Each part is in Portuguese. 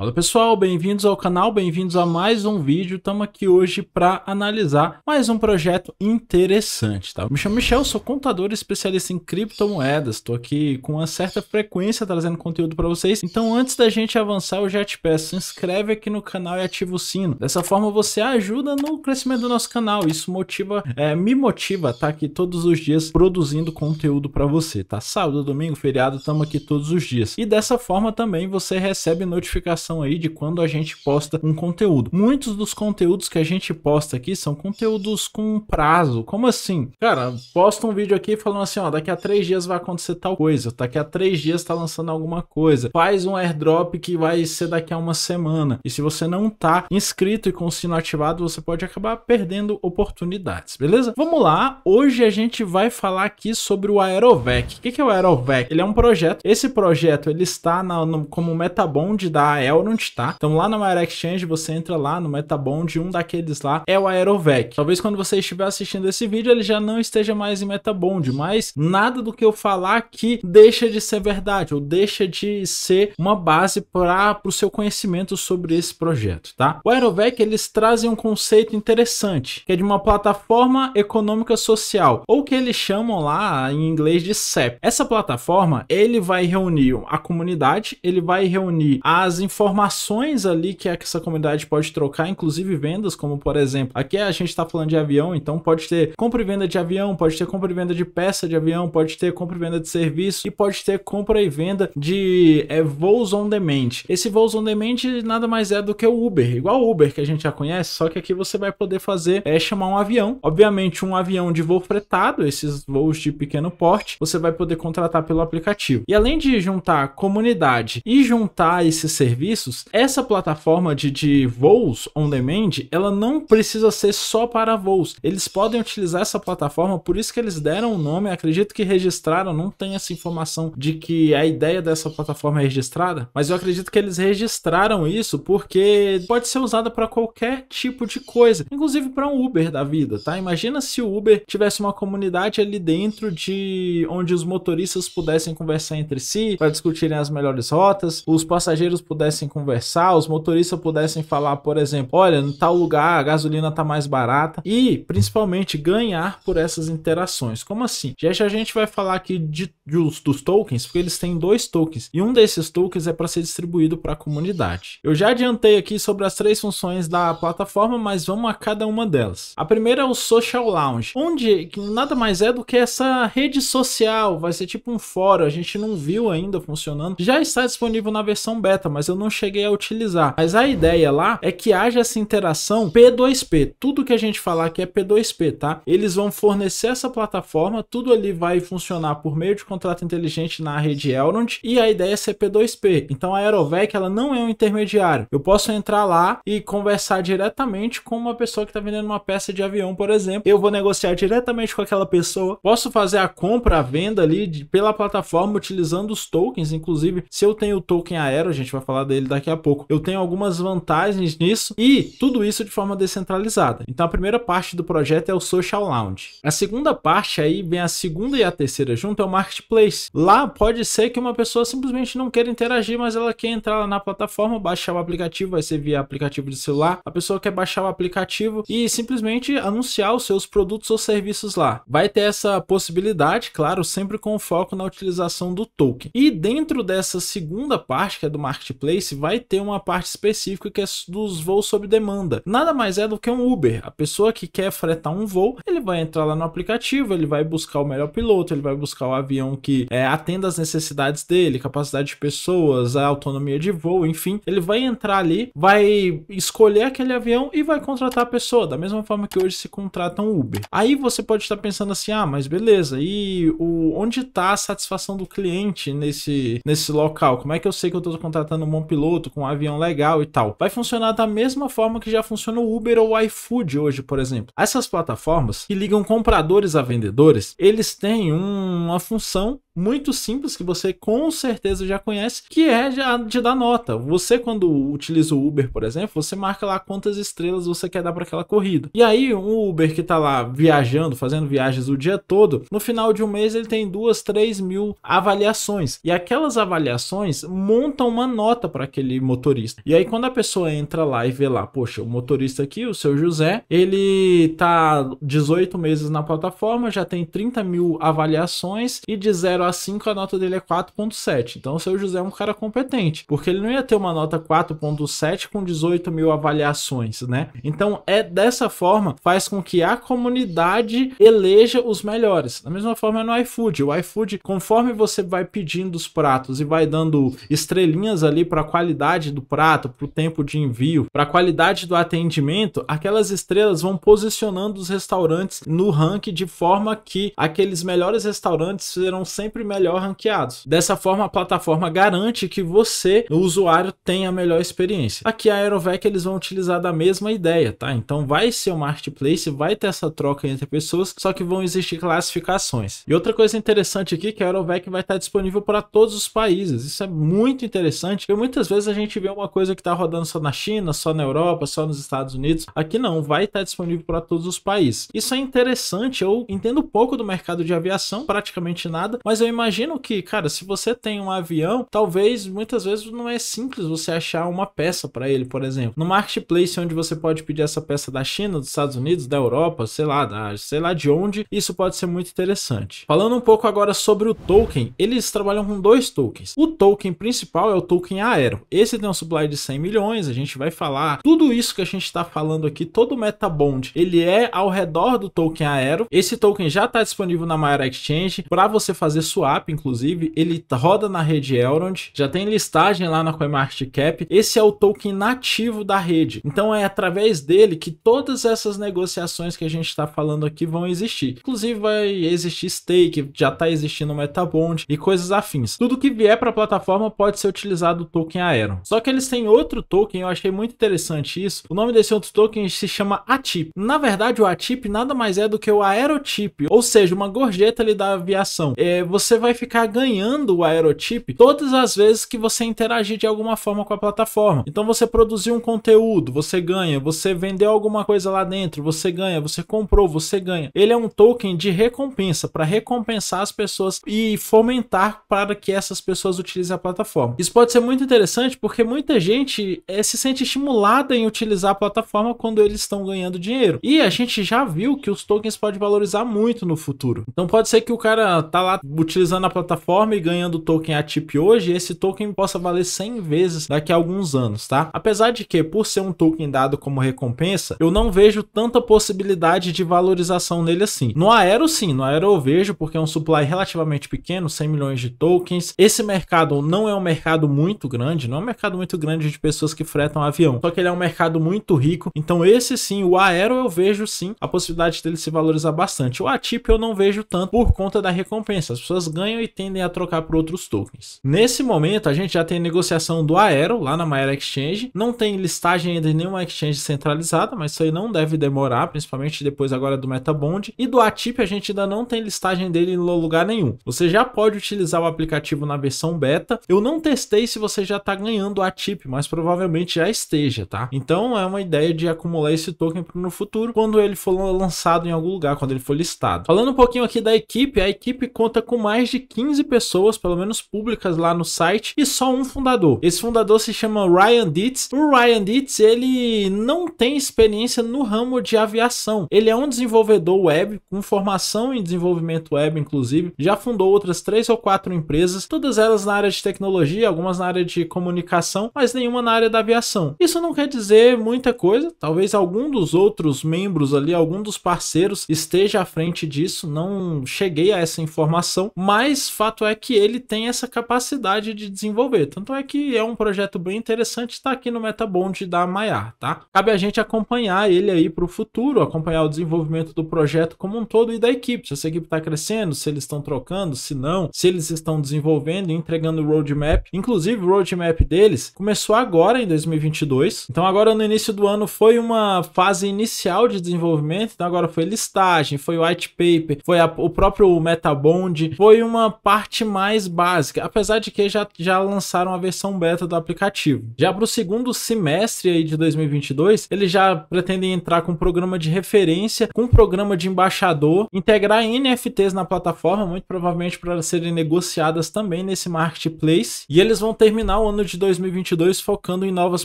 Olá pessoal, bem-vindos ao canal, bem-vindos a mais um vídeo. Estamos aqui hoje para analisar mais um projeto interessante, tá? me chamo Michel, sou contador especialista em criptomoedas. Estou aqui com uma certa frequência trazendo conteúdo para vocês. Então, antes da gente avançar, eu já te peço, se inscreve aqui no canal e ativa o sino. Dessa forma, você ajuda no crescimento do nosso canal. Isso motiva, é, me motiva, tá? Aqui todos os dias produzindo conteúdo para você, tá? Sábado, domingo, feriado, estamos aqui todos os dias. E dessa forma também você recebe notificações noção aí de quando a gente posta um conteúdo. Muitos dos conteúdos que a gente posta aqui são conteúdos com prazo. Como assim? Cara, posta um vídeo aqui falando assim, ó, daqui a três dias vai acontecer tal coisa, daqui a três dias tá lançando alguma coisa. Faz um airdrop que vai ser daqui a uma semana. E se você não tá inscrito e com o sino ativado, você pode acabar perdendo oportunidades, beleza? Vamos lá, hoje a gente vai falar aqui sobre o Aerovec. O que é o Aerovec? Ele é um projeto, esse projeto ele está na, no, como metabond da AEL Elrond, tá? Então lá na Maior Exchange você entra lá no Metabond de um daqueles lá é o Aerovec. Talvez quando você estiver assistindo esse vídeo ele já não esteja mais em Metabond, mas nada do que eu falar aqui deixa de ser verdade ou deixa de ser uma base para o seu conhecimento sobre esse projeto, tá? O Aerovec eles trazem um conceito interessante, que é de uma plataforma econômica social, ou que eles chamam lá em inglês de CEP. Essa plataforma, ele vai reunir a comunidade, ele vai reunir as informações informações ali é que essa comunidade pode trocar, inclusive vendas, como por exemplo, aqui a gente está falando de avião, então pode ter compra e venda de avião, pode ter compra e venda de peça de avião, pode ter compra e venda de serviço e pode ter compra e venda de é, voos on demand. Esse voos on demand nada mais é do que o Uber, igual o Uber que a gente já conhece, só que aqui você vai poder fazer é chamar um avião, obviamente um avião de voo fretado, esses voos de pequeno porte, você vai poder contratar pelo aplicativo. E além de juntar comunidade e juntar esse serviço serviços, essa plataforma de, de voos on demand, ela não precisa ser só para voos. Eles podem utilizar essa plataforma, por isso que eles deram o nome, acredito que registraram, não tem essa informação de que a ideia dessa plataforma é registrada, mas eu acredito que eles registraram isso porque pode ser usada para qualquer tipo de coisa, inclusive para um Uber da vida, tá? Imagina se o Uber tivesse uma comunidade ali dentro de onde os motoristas pudessem conversar entre si para discutirem as melhores rotas, os passageiros pudessem pudessem conversar, os motoristas pudessem falar, por exemplo, olha, no tal lugar a gasolina tá mais barata e principalmente ganhar por essas interações. Como assim? Já já a gente vai falar aqui de, dos, dos tokens, porque eles têm dois tokens e um desses tokens é para ser distribuído para a comunidade. Eu já adiantei aqui sobre as três funções da plataforma, mas vamos a cada uma delas. A primeira é o Social Lounge, onde nada mais é do que essa rede social, vai ser tipo um fórum, a gente não viu ainda funcionando. Já está disponível na versão beta, mas eu não não cheguei a utilizar. Mas a ideia lá é que haja essa interação P2P. Tudo que a gente falar aqui é P2P, tá? Eles vão fornecer essa plataforma, tudo ali vai funcionar por meio de contrato inteligente na rede Elrond e a ideia é ser P2P. Então a Aerovec ela não é um intermediário. Eu posso entrar lá e conversar diretamente com uma pessoa que está vendendo uma peça de avião, por exemplo. Eu vou negociar diretamente com aquela pessoa. Posso fazer a compra, a venda ali de, pela plataforma utilizando os tokens. Inclusive, se eu tenho o token Aero, a gente vai falar dele dele daqui a pouco. Eu tenho algumas vantagens nisso e tudo isso de forma descentralizada. Então a primeira parte do projeto é o Social Lounge. A segunda parte aí vem a segunda e a terceira junto é o Marketplace. Lá pode ser que uma pessoa simplesmente não queira interagir, mas ela quer entrar na plataforma, baixar o aplicativo, vai ser via aplicativo de celular. A pessoa quer baixar o aplicativo e simplesmente anunciar os seus produtos ou serviços lá. Vai ter essa possibilidade, claro, sempre com foco na utilização do token. E dentro dessa segunda parte, que é do Marketplace, esse vai ter uma parte específica que é dos voos sob demanda. Nada mais é do que um Uber. A pessoa que quer fretar um voo, ele vai entrar lá no aplicativo, ele vai buscar o melhor piloto, ele vai buscar o avião que é, atenda as necessidades dele, capacidade de pessoas, a autonomia de voo, enfim. Ele vai entrar ali, vai escolher aquele avião e vai contratar a pessoa, da mesma forma que hoje se contrata um Uber. Aí você pode estar pensando assim: ah, mas beleza, e o, onde está a satisfação do cliente nesse, nesse local? Como é que eu sei que eu estou contratando um bom piloto? piloto, com um avião legal e tal. Vai funcionar da mesma forma que já funciona o Uber ou o iFood hoje, por exemplo. Essas plataformas que ligam compradores a vendedores, eles têm uma função muito simples que você com certeza já conhece, que é de, dar nota. Você, quando utiliza o Uber, por exemplo, você marca lá quantas estrelas você quer dar para aquela corrida. E aí, um Uber que está lá viajando, fazendo viagens o dia todo, no final de um mês ele tem duas, três mil avaliações. E aquelas avaliações montam uma nota para aquele motorista. E aí, quando a pessoa entra lá e vê lá, poxa, o motorista aqui, o seu José, ele tá 18 meses na plataforma, já tem 30 mil avaliações e de zero 0 a 5, a nota dele é 4.7. Então o seu José é um cara competente, porque ele não ia ter uma nota 4.7 com 18 mil avaliações, né? Então é dessa forma faz com que a comunidade eleja os melhores. Da mesma forma é no iFood. O iFood, conforme você vai pedindo os pratos e vai dando estrelinhas ali para a qualidade do prato, para o tempo de envio, para a qualidade do atendimento, aquelas estrelas vão posicionando os restaurantes no ranking de forma que aqueles melhores restaurantes serão sempre sempre melhor ranqueados. Dessa forma, a plataforma garante que você, o usuário, tenha a melhor experiência. Aqui a Aerovec eles vão utilizar da mesma ideia, tá? Então vai ser um marketplace, vai ter essa troca entre pessoas, só que vão existir classificações. E outra coisa interessante aqui que a Aerovec vai estar disponível para todos os países. Isso é muito interessante, porque muitas vezes a gente vê uma coisa que está rodando só na China, só na Europa, só nos Estados Unidos. Aqui não, vai estar disponível para todos os países. Isso é interessante, eu entendo pouco do mercado de aviação, praticamente nada, mas mas eu imagino que, cara, se você tem um avião, talvez muitas vezes não é simples você achar uma peça para ele, por exemplo. No marketplace onde você pode pedir essa peça da China, dos Estados Unidos, da Europa, sei lá, da, sei lá de onde, isso pode ser muito interessante. Falando um pouco agora sobre o token, eles trabalham com dois tokens. O token principal é o token Aero. Esse tem um supply de 100 milhões, a gente vai falar tudo isso que a gente está falando aqui, todo o Metabond, ele é ao redor do token Aero. Esse token já está disponível na Maior Exchange para você fazer swap, inclusive, ele roda na rede Elrond, já tem listagem lá na CoinMarketCap. Esse é o token nativo da rede. Então é através dele que todas essas negociações que a gente está falando aqui vão existir. Inclusive vai existir stake, já está existindo Metabond e coisas afins. Tudo que vier para a plataforma pode ser utilizado o token Aeron. Só que eles têm outro token, eu achei muito interessante isso. O nome desse outro token se chama ATIP. Na verdade, o ATIP nada mais é do que o Aerotip, ou seja, uma gorjeta ali da aviação. É, você você vai ficar ganhando o aerotip todas as vezes que você interagir de alguma forma com a plataforma. Então você produziu um conteúdo, você ganha, você vendeu alguma coisa lá dentro, você ganha, você comprou, você ganha. Ele é um token de recompensa para recompensar as pessoas e fomentar para que essas pessoas utilizem a plataforma. Isso pode ser muito interessante porque muita gente é, se sente estimulada em utilizar a plataforma quando eles estão ganhando dinheiro. E a gente já viu que os tokens podem valorizar muito no futuro. Então pode ser que o cara tá lá utilizando a plataforma e ganhando token a TIP hoje, esse token possa valer 100 vezes daqui a alguns anos, tá? Apesar de que, por ser um token dado como recompensa, eu não vejo tanta possibilidade de valorização nele assim. No Aero, sim, no Aero eu vejo, porque é um supply relativamente pequeno, 100 milhões de tokens. Esse mercado não é um mercado muito grande, não é um mercado muito grande de pessoas que fretam avião, só que ele é um mercado muito rico, então esse sim, o Aero eu vejo sim a possibilidade dele se valorizar bastante. O ATIP eu não vejo tanto por conta da recompensa. As pessoas ganham e tendem a trocar por outros tokens. Nesse momento, a gente já tem negociação do Aero lá na Maera Exchange. Não tem listagem ainda em nenhuma exchange centralizada, mas isso aí não deve demorar, principalmente depois agora do Metabond. E do Atip, a gente ainda não tem listagem dele em lugar nenhum. Você já pode utilizar o aplicativo na versão beta. Eu não testei se você já está ganhando o Atip, mas provavelmente já esteja, tá? Então é uma ideia de acumular esse token no futuro, quando ele for lançado em algum lugar, quando ele for listado. Falando um pouquinho aqui da equipe, a equipe conta com mais mais de 15 pessoas, pelo menos públicas lá no site, e só um fundador. Esse fundador se chama Ryan Dietz. O Ryan Dietz, ele não tem experiência no ramo de aviação. Ele é um desenvolvedor web, com formação em desenvolvimento web, inclusive. Já fundou outras três ou quatro empresas, todas elas na área de tecnologia, algumas na área de comunicação, mas nenhuma na área da aviação. Isso não quer dizer muita coisa. Talvez algum dos outros membros ali, algum dos parceiros esteja à frente disso. Não cheguei a essa informação, mas fato é que ele tem essa capacidade de desenvolver. Tanto é que é um projeto bem interessante, está aqui no Metabond da Maiar, tá? Cabe a gente acompanhar ele aí para o futuro, acompanhar o desenvolvimento do projeto como um todo e da equipe. Se essa equipe está crescendo, se eles estão trocando, se não, se eles estão desenvolvendo e entregando o roadmap. Inclusive, o roadmap deles começou agora em 2022. Então, agora no início do ano foi uma fase inicial de desenvolvimento. Então, agora foi listagem, foi white paper, foi a, o próprio Metabond, foi uma parte mais básica, apesar de que já, já lançaram a versão beta do aplicativo. Já para o segundo semestre aí de 2022, eles já pretendem entrar com um programa de referência, com um programa de embaixador, integrar NFTs na plataforma, muito provavelmente para serem negociadas também nesse marketplace, e eles vão terminar o ano de 2022 focando em novas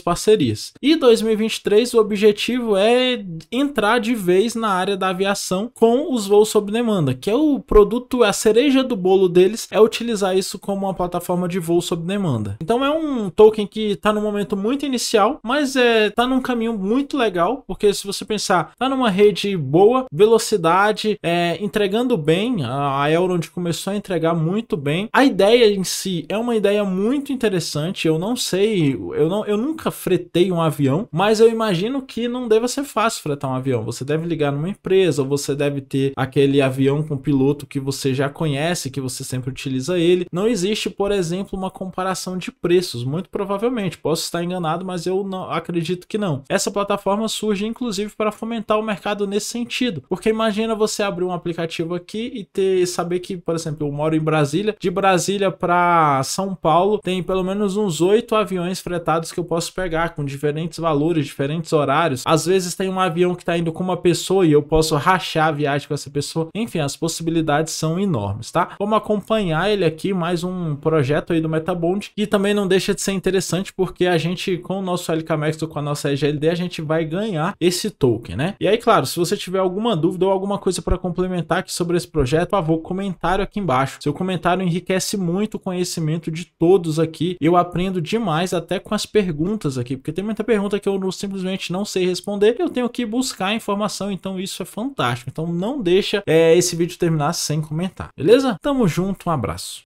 parcerias. E 2023 o objetivo é entrar de vez na área da aviação com os voos sob demanda, que é o produto, a cereja do bolo deles é utilizar isso como uma plataforma de voo sob demanda. Então é um token que está no momento muito inicial, mas é tá num caminho muito legal, porque se você pensar, tá numa rede boa, velocidade, é, entregando bem, a, a Elrond começou a entregar muito bem. A ideia em si é uma ideia muito interessante, eu não sei, eu, não, eu nunca fretei um avião, mas eu imagino que não deva ser fácil fretar um avião. Você deve ligar numa empresa, ou você deve ter aquele avião com piloto que você já conhece conhece, que você sempre utiliza ele. Não existe, por exemplo, uma comparação de preços, muito provavelmente. Posso estar enganado, mas eu não acredito que não. Essa plataforma surge inclusive para fomentar o mercado nesse sentido, porque imagina você abrir um aplicativo aqui e ter saber que, por exemplo, eu moro em Brasília, de Brasília para São Paulo tem pelo menos uns oito aviões fretados que eu posso pegar com diferentes valores, diferentes horários. Às vezes tem um avião que está indo com uma pessoa e eu posso rachar a viagem com essa pessoa. Enfim, as possibilidades são enormes, tá? Vamos acompanhar ele aqui, mais um projeto aí do Metabond, e também não deixa de ser interessante, porque a gente, com o nosso LKMX ou com a nossa EGLD, a gente vai ganhar esse token, né? E aí, claro, se você tiver alguma dúvida ou alguma coisa para complementar aqui sobre esse projeto, por favor, comentário aqui embaixo. Seu comentário enriquece muito o conhecimento de todos aqui. Eu aprendo demais até com as perguntas aqui, porque tem muita pergunta que eu não, simplesmente não sei responder, eu tenho que buscar informação, então isso é fantástico. Então não deixa é, esse vídeo terminar sem comentar, beleza? Tamo junto, um abraço.